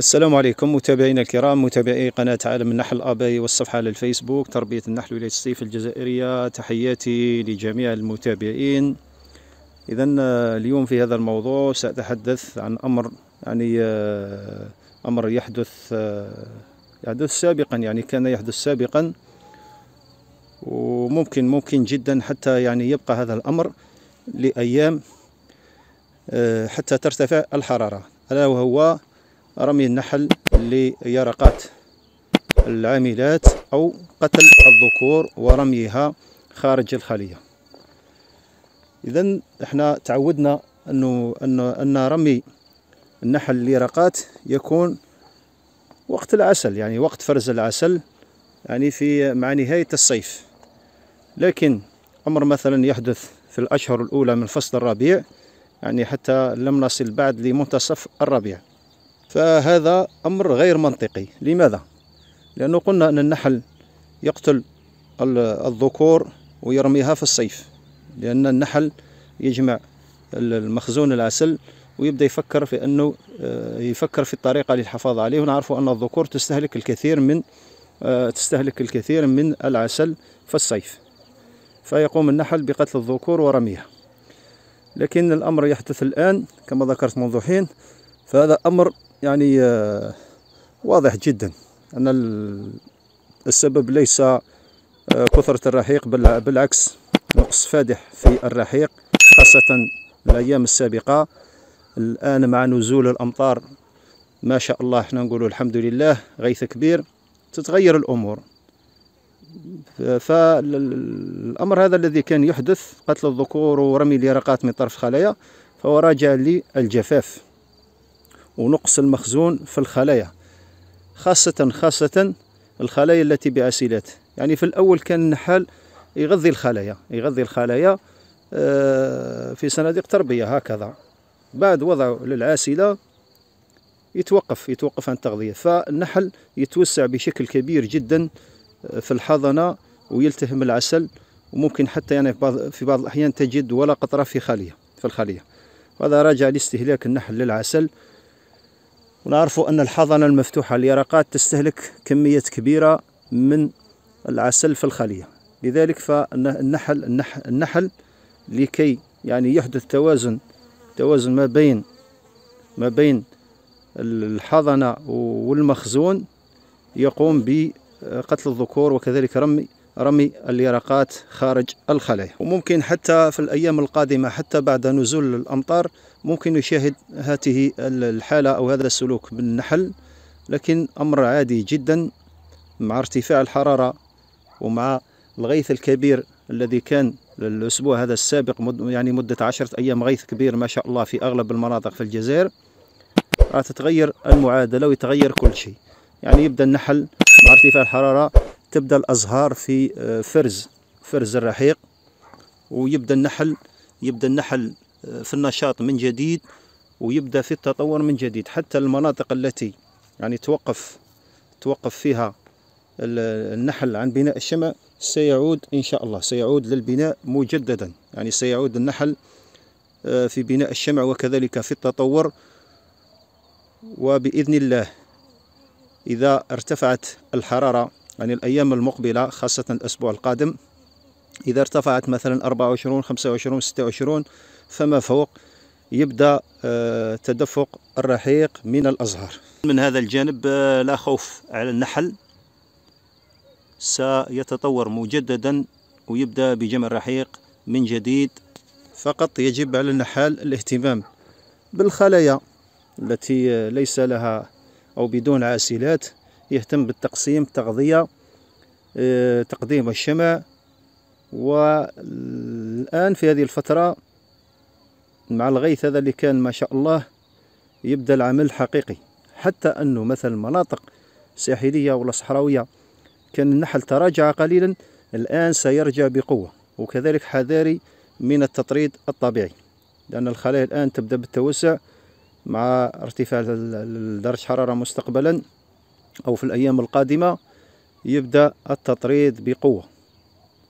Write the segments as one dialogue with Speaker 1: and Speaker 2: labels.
Speaker 1: السلام عليكم متابعينا الكرام متابعي قناة عالم النحل الأبي والصفحة على الفيسبوك تربية النحل ولاية السيف الجزائرية تحياتي لجميع المتابعين إذا آه، اليوم في هذا الموضوع سأتحدث عن أمر يعني آه، أمر يحدث آه، يحدث سابقا يعني كان يحدث سابقا وممكن ممكن جدا حتى يعني يبقى هذا الأمر لأيام حتى ترتفع الحرارة ألا وهو رمي النحل ليرقات العاملات أو قتل الذكور ورميها خارج الخلية إذا احنا تعودنا أنه أن رمي النحل ليرقات يكون وقت العسل يعني وقت فرز العسل يعني في مع نهاية الصيف لكن أمر مثلا يحدث في الأشهر الأولى من فصل الربيع يعني حتى لم نصل بعد لمنتصف الربيع فهذا أمر غير منطقي لماذا؟ لأنه قلنا أن النحل يقتل الذكور ويرميها في الصيف لأن النحل يجمع المخزون العسل ويبدأ يفكر في أنه آه، يفكر في الطريقة للحفاظ عليه ونعرف أن الذكور تستهلك الكثير من آه، تستهلك الكثير من العسل في الصيف فيقوم النحل بقتل الذكور ورميها لكن الأمر يحدث الآن كما ذكرت منذ حين فهذا أمر يعني آه، واضح جدا أن السبب ليس آه، كثرة الرحيق بل بالعكس نقص فادح في الرحيق خاصة الأيام السابقة الآن مع نزول الأمطار ما شاء الله احنا نقول الحمد لله غيث كبير تتغير الأمور فالأمر هذا الذي كان يحدث قتل الذكور ورمي اليرقات من طرف الخلايا فهو راجع للجفاف ونقص المخزون في الخلايا خاصة خاصة الخلايا التي بأسيلات يعني في الأول كان النحال يغذي الخلايا يغذي الخلايا آه، في صناديق تربية هكذا بعد وضع للعاسلة يتوقف يتوقف عن التغذية فالنحل يتوسع بشكل كبير جدا آه، في الحضنة ويلتهم العسل وممكن حتى يعني في بعض, في بعض الأحيان تجد ولا قطرة في خلية في الخلية وهذا راجع لاستهلاك النحل للعسل ونعرف أن الحضنة المفتوحة اليرقات تستهلك كمية كبيرة من العسل في الخلية لذلك فالنحل النحل, النحل لكي يعني يحدث توازن توازن ما بين ما بين الحضنة والمخزون يقوم بقتل الذكور وكذلك رمي رمي اليرقات خارج الخلايا وممكن حتى في الأيام القادمة حتى بعد نزول الأمطار ممكن يشاهد هذه الحالة أو هذا السلوك بالنحل لكن أمر عادي جدا مع ارتفاع الحرارة ومع الغيث الكبير الذي كان الأسبوع هذا السابق يعني مدة عشرة أيام غيث كبير ما شاء الله في أغلب المناطق في الجزائر راح تتغير المعادلة ويتغير كل شيء يعني يبدأ النحل مع ارتفاع الحرارة تبدا الازهار في آه، فرز فرز الرحيق ويبدا النحل يبدا النحل آه، في النشاط من جديد ويبدا في التطور من جديد حتى المناطق التي يعني توقف توقف فيها النحل عن بناء الشمع سيعود ان شاء الله سيعود للبناء مجددا يعني سيعود النحل آه، في بناء الشمع وكذلك في التطور وباذن الله اذا ارتفعت الحراره يعني الأيام المقبلة خاصة الأسبوع القادم إذا ارتفعت مثلا 24 25 26 فما فوق يبدأ آه، تدفق الرحيق من الأزهار من هذا الجانب آه، لا خوف على النحل سيتطور مجددا ويبدأ بجمع الرحيق من جديد فقط يجب على النحال الاهتمام بالخلايا التي آه، ليس لها أو بدون عاسلات يهتم بالتقسيم التغذية آه، تقديم الشمع والآن في هذه الفترة مع الغيث هذا اللي كان ما شاء الله يبدأ العمل حقيقي حتى أنه مثلا مناطق ساحلية ولا صحراوية كان النحل تراجع قليلا الآن سيرجع بقوة وكذلك حذاري من التطريد الطبيعي لأن الخلايا الآن تبدأ بالتوسع مع ارتفاع درجة حرارة مستقبلا أو في الأيام القادمة يبدأ التطريد بقوة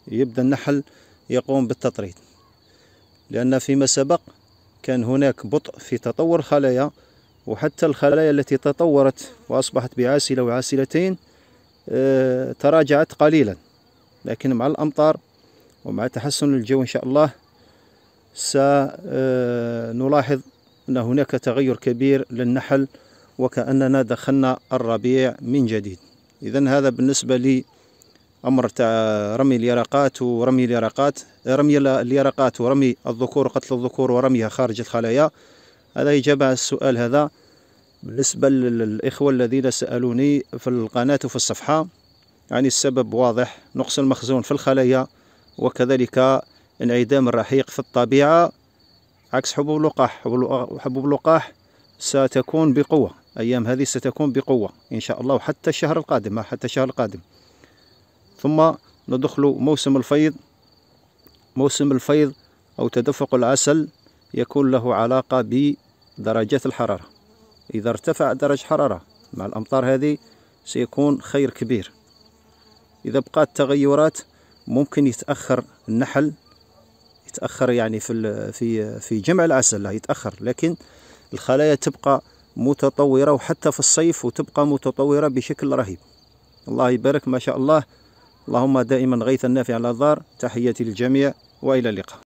Speaker 1: يبدأ النحل يقوم بالتطريد لأن فيما سبق كان هناك بطء في تطور الخلايا وحتى الخلايا التي تطورت وأصبحت بعاسلة وعاسلتين آه، تراجعت قليلا لكن مع الأمطار ومع تحسن الجو إن شاء الله سنلاحظ آه، أن هناك تغير كبير للنحل وكأننا دخلنا الربيع من جديد إذا هذا بالنسبة لي أمر تاع رمي اليرقات ورمي اليرقات رمي اليرقات ورمي الذكور قتل الذكور ورميها خارج الخلايا هذا إجابة على السؤال هذا بالنسبة للإخوة الذين سألوني في القناة وفي الصفحة يعني السبب واضح نقص المخزون في الخلايا وكذلك انعدام الرحيق في الطبيعة عكس حبوب اللقاح حبوب اللقاح ستكون بقوة أيام هذه ستكون بقوة إن شاء الله حتى الشهر القادم حتى الشهر القادم ثم ندخل موسم الفيض موسم الفيض أو تدفق العسل يكون له علاقة بدرجات الحرارة إذا ارتفع درجة حرارة مع الأمطار هذه سيكون خير كبير إذا بقات تغيرات ممكن يتأخر النحل يتأخر يعني في في في جمع العسل لا يتأخر لكن الخلايا تبقى متطورة وحتى في الصيف وتبقى متطورة بشكل رهيب الله يبارك ما شاء الله اللهم دائما غيث النافع على الدار تحياتي للجميع وإلى اللقاء